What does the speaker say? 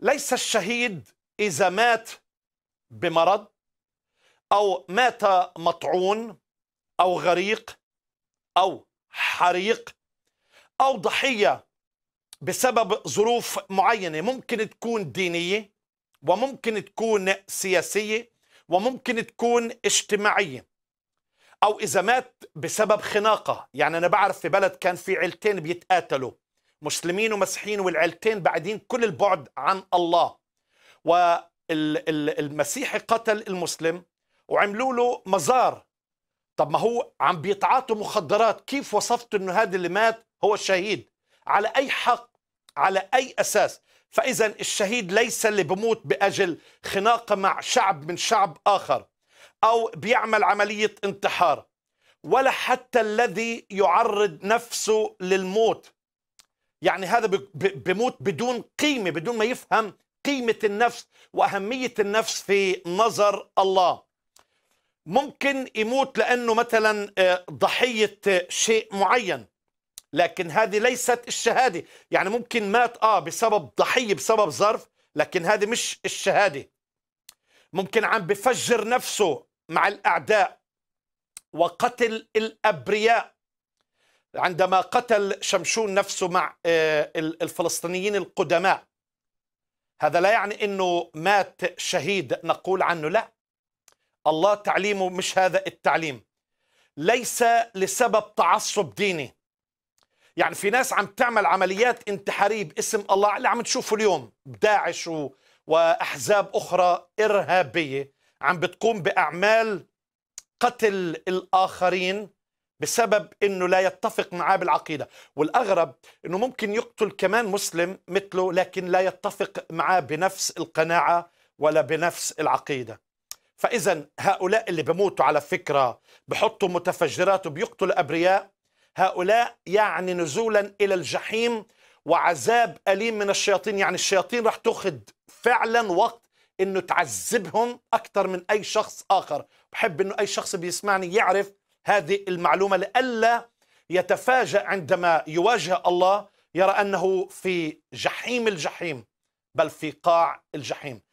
ليس الشهيد إذا مات بمرض أو مات مطعون أو غريق أو حريق أو ضحية بسبب ظروف معينة ممكن تكون دينية وممكن تكون سياسية وممكن تكون اجتماعية أو إذا مات بسبب خناقة يعني أنا بعرف في بلد كان في عيلتين بيتقاتلوا مسلمين ومسيحيين والعيلتين بعدين كل البعد عن الله والمسيحي قتل المسلم وعملوا له مزار طب ما هو عم بيتعاطوا مخدرات كيف وصفت انه هذا اللي مات هو الشهيد على اي حق على اي اساس فاذا الشهيد ليس اللي بموت باجل خناقه مع شعب من شعب اخر او بيعمل عمليه انتحار ولا حتى الذي يعرض نفسه للموت يعني هذا بموت بدون قيمة بدون ما يفهم قيمة النفس وأهمية النفس في نظر الله ممكن يموت لأنه مثلا آه، ضحية آه، شيء معين لكن هذه ليست الشهادة يعني ممكن مات آه بسبب ضحية بسبب ظرف لكن هذه مش الشهادة ممكن عم بفجر نفسه مع الأعداء وقتل الأبرياء عندما قتل شمشون نفسه مع آه، الفلسطينيين القدماء هذا لا يعني انه مات شهيد نقول عنه لا الله تعليمه مش هذا التعليم ليس لسبب تعصب ديني يعني في ناس عم تعمل عمليات انتحاريه باسم الله اللي عم نشوفه اليوم داعش و... واحزاب اخرى ارهابيه عم بتقوم باعمال قتل الاخرين بسبب انه لا يتفق معاه بالعقيده والاغرب انه ممكن يقتل كمان مسلم مثله لكن لا يتفق معاه بنفس القناعه ولا بنفس العقيده فاذا هؤلاء اللي بموتوا على فكره بحطوا متفجرات وبيقتلوا ابرياء هؤلاء يعني نزولا الى الجحيم وعذاب اليم من الشياطين يعني الشياطين راح تاخذ فعلا وقت انه تعذبهم اكثر من اي شخص اخر بحب انه اي شخص بيسمعني يعرف هذه المعلومة لئلا يتفاجأ عندما يواجه الله يرى أنه في جحيم الجحيم بل في قاع الجحيم